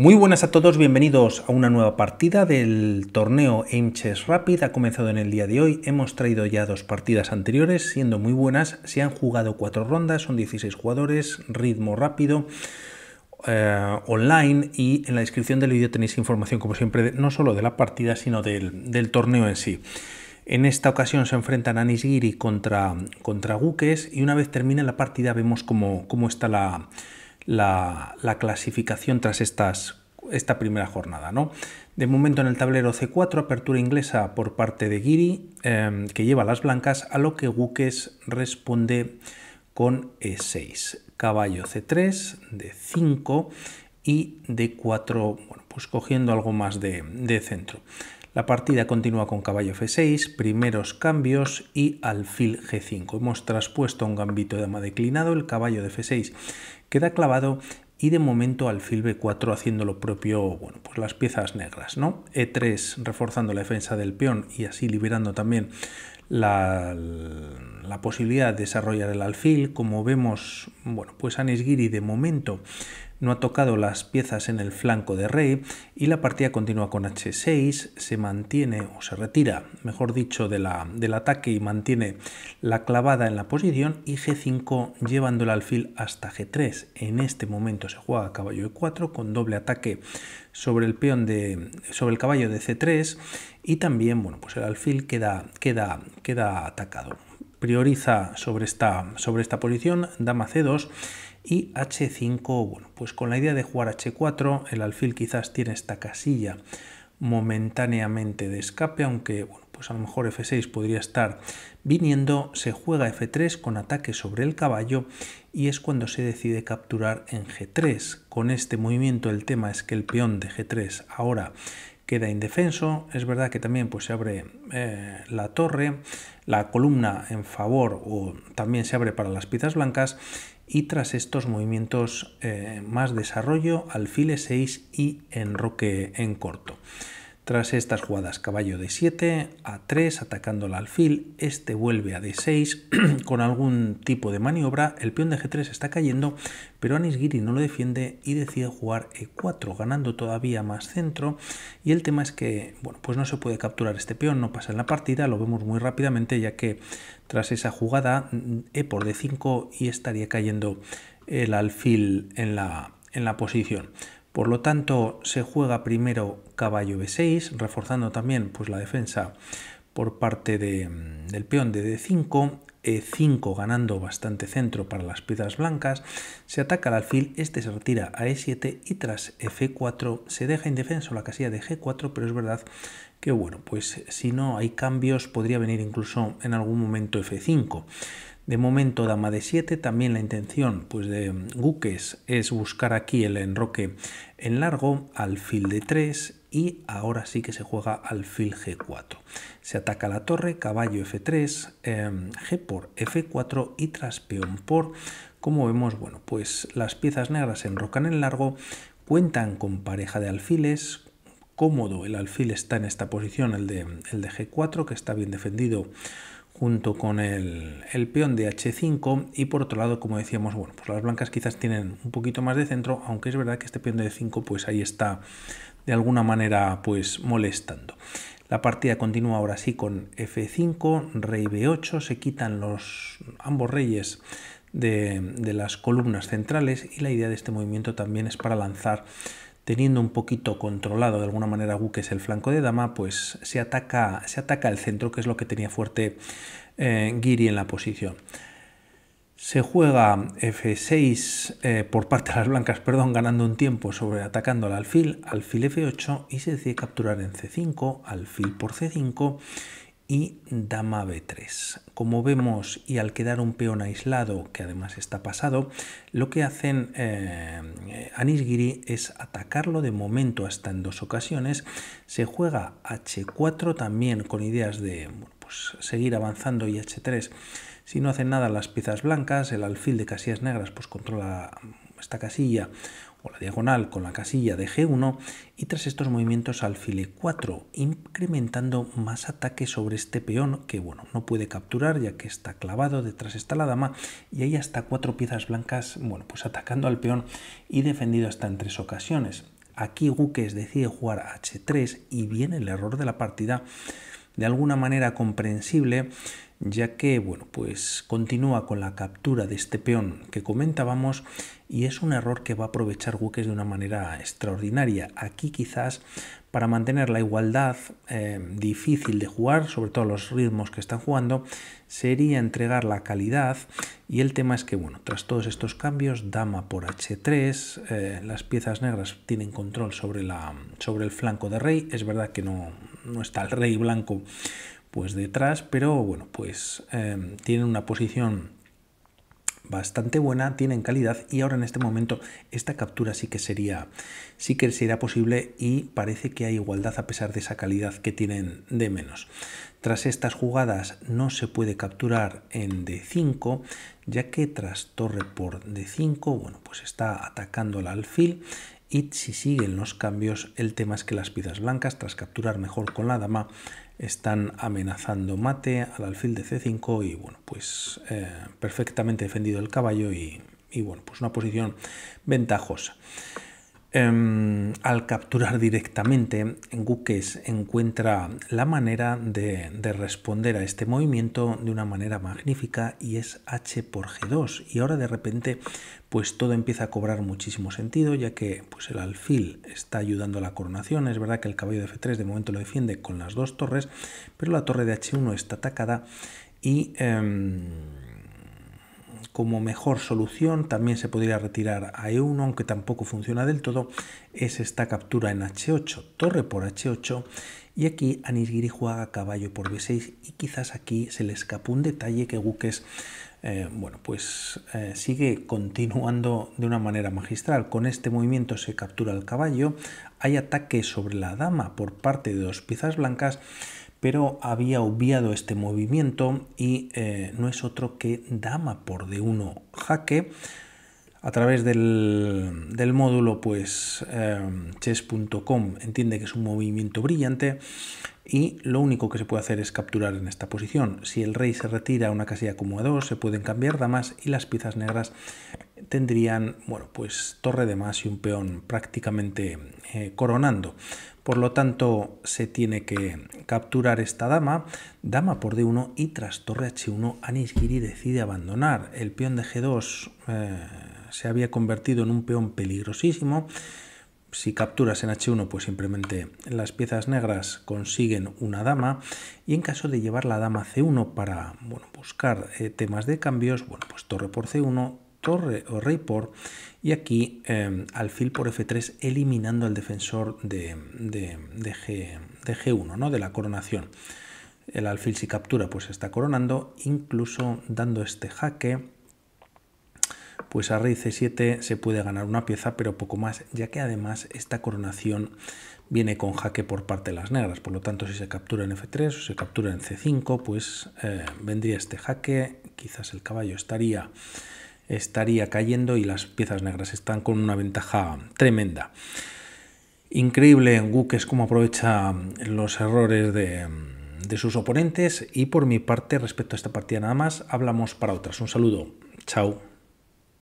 Muy buenas a todos, bienvenidos a una nueva partida del torneo Aim Chess Rapid. Ha comenzado en el día de hoy, hemos traído ya dos partidas anteriores, siendo muy buenas. Se han jugado cuatro rondas, son 16 jugadores, ritmo rápido. Eh, online y en la descripción del vídeo tenéis información como siempre no solo de la partida sino del, torneo en sí. En esta ocasión se enfrentan a giri contra, contra y una vez termina la partida vemos cómo está la, la, clasificación tras esta primera jornada. ¿no? De momento en el tablero C4, apertura inglesa por parte de Giri, em, que lleva las blancas, a lo que Guques responde con E6. Caballo C3, D5 y D4, bueno, pues cogiendo algo más de, centro. La partida continúa con caballo f6, primeros cambios y alfil g5. Hemos traspuesto un gambito de dama declinado, el caballo de f6 queda clavado y de momento alfil b4 haciendo lo propio, bueno, pues las piezas negras, ¿no? e3 reforzando la defensa del peón y así liberando también la, posibilidad de desarrollar el alfil. Como vemos, bueno, pues Anisgiri de momento no ha tocado las piezas en el flanco de rey y la partida continúa con h6, se mantiene o se retira, mejor dicho, de la, del ataque y mantiene la clavada en la posición y g5 llevando el alfil hasta g3. En este momento se juega caballo e4 con doble ataque sobre el peón de sobre el caballo de c3 y también bueno, pues el alfil queda queda queda atacado. Prioriza sobre esta sobre esta posición dama c2 y h5, bueno, pues con la idea de jugar h4, el alfil quizás tiene esta casilla momentáneamente de escape, aunque bueno, pues a lo mejor f6 podría estar viniendo, se juega f3 con ataque sobre el caballo y es cuando se decide capturar en g3. Con este movimiento el tema es que el peón de g3 ahora queda indefenso. Es verdad que también pues, se abre eh, la torre, la columna en favor o también se abre para las piezas blancas y tras estos movimientos eh, más desarrollo, alfil 6 y enroque en corto. Tras estas jugadas, caballo de 7 a 3 atacando al alfil, este vuelve a d6 con algún tipo de maniobra, el peón de g3 está cayendo, pero Anisgiri no lo defiende y decide jugar e4, ganando todavía más centro. Y el tema es que, bueno, pues no se puede capturar este peón, no pasa en la partida, lo vemos muy rápidamente ya que tras esa jugada mm, e por d5 y estaría cayendo el alfil en la, en la posición. Por lo tanto, se juega primero caballo b6, reforzando también pues, la defensa por parte de, mm, del peón de d5, e5 ganando bastante centro para las piedras blancas, se ataca al alfil, este se retira a e7 y tras f4 se deja indefenso la casilla de g4, pero es verdad que bueno, pues si no hay cambios podría venir incluso en algún momento f5. De momento, dama de 7, también la intención pues, de Guques es buscar aquí el enroque en largo, alfil de 3 y ahora sí que se juega alfil G4. Se ataca la torre, caballo F3, em, G por F4 y tras peón por. Como vemos, bueno, pues las piezas negras enrocan en largo, cuentan con pareja de alfiles, cómodo el alfil está en esta posición, el de, el de G4, que está bien defendido junto con el, peón de h5 y por otro lado, como decíamos, bueno, pues las blancas quizás tienen un poquito más de centro, aunque es verdad que este peón de 5 pues ahí está de alguna manera pues molestando. La partida continúa ahora sí con f5, rey b8, se quitan los ambos reyes de, de las columnas centrales y la idea de este movimiento también es para lanzar teniendo un poquito controlado de alguna manera Gu, que es el flanco de dama, pues se ataca, se ataca el centro, que es lo que tenía fuerte eh, Giri en la posición. Se juega F6 eh, por parte de las blancas, perdón, ganando un tiempo sobre atacando al alfil, alfil F8 y se decide capturar en C5, alfil por C5 y dama b3. Como vemos, y al quedar un peón aislado, que además está pasado, lo que hacen eh, Anisgiri es atacarlo de momento hasta en dos ocasiones. Se juega h4 también con ideas de pues, seguir avanzando y h3. Si no hacen nada las piezas blancas, el alfil de casillas negras pues controla esta casilla o la diagonal con la casilla de G1 y tras estos movimientos al file 4 incrementando más ataque sobre este peón que bueno no puede capturar ya que está clavado, detrás está la dama y hay hasta cuatro piezas blancas bueno pues atacando al peón y defendido hasta en tres ocasiones. Aquí Guques decide jugar H3 y viene el error de la partida de alguna manera comprensible ya que, bueno, pues continúa con la captura de este peón que comentábamos y es un error que va a aprovechar Wukes de una manera extraordinaria. Aquí quizás para mantener la igualdad eh, difícil de jugar, sobre todo los ritmos que están jugando, sería entregar la calidad y el tema es que, bueno, tras todos estos cambios, dama por h3, eh, las piezas negras tienen control sobre, la, sobre el flanco de rey, es verdad que no, no está el rey blanco pues detrás, pero bueno, pues em, tienen una posición bastante buena, tienen calidad y ahora en este momento esta captura sí que sería sí que posible y parece que hay igualdad a pesar de esa calidad que tienen de menos. Tras estas jugadas no se puede capturar en D5, ya que tras torre por D5, bueno, pues está atacando al alfil y si siguen los cambios, el tema es que las piezas blancas, tras capturar mejor con la dama, están amenazando mate al alfil de c5 y bueno, pues eh, perfectamente defendido el caballo y, y bueno, pues una posición ventajosa. Em, al capturar directamente, Gukes encuentra la manera de, responder a este movimiento de una manera magnífica y es H por G2. Y ahora de repente, pues todo empieza a cobrar muchísimo sentido, ya que pues, el alfil está ayudando a la coronación. Es verdad que el caballo de F3 de momento lo defiende con las dos torres, pero la torre de H1 está atacada y. Em, como mejor solución también se podría retirar a E1, aunque tampoco funciona del todo, es esta captura en H8, torre por H8, y aquí Anisgiri juega caballo por B6 y quizás aquí se le escapó un detalle que Guques eh, bueno, pues eh, sigue continuando de una manera magistral. Con este movimiento se captura el caballo, hay ataque sobre la dama por parte de dos piezas blancas, pero había obviado este movimiento y eh, no es otro que dama por de uno jaque a través del, módulo, pues eh, chess.com entiende que es un movimiento brillante y lo único que se puede hacer es capturar en esta posición. Si el rey se retira a una casilla como A2, se pueden cambiar damas y las piezas negras tendrían, bueno, pues torre de más y un peón prácticamente eh, coronando. Por lo tanto, se tiene que capturar esta dama, dama por D1 y tras torre H1, Anisgiri decide abandonar. El peón de G2 se había convertido en un peón peligrosísimo. Si capturas en H1, pues simplemente las piezas negras consiguen una dama y en caso de llevar la dama C1 para bueno, buscar eh, temas de cambios, bueno, pues torre por C1, torre o rey por y aquí eh, alfil por F3 eliminando al defensor de, de, G, 1 ¿no? de la coronación el alfil si captura pues está coronando, incluso dando este jaque pues a rey c7 se puede ganar una pieza, pero poco más, ya que además esta coronación viene con jaque por parte de las negras. Por lo tanto, si se captura en f3 o se captura en c5, pues eh, vendría este jaque, quizás el caballo estaría estaría cayendo y las piezas negras están con una ventaja tremenda. Increíble en es cómo aprovecha los errores de, de sus oponentes y por mi parte respecto a esta partida nada más, hablamos para otras. Un saludo, chao.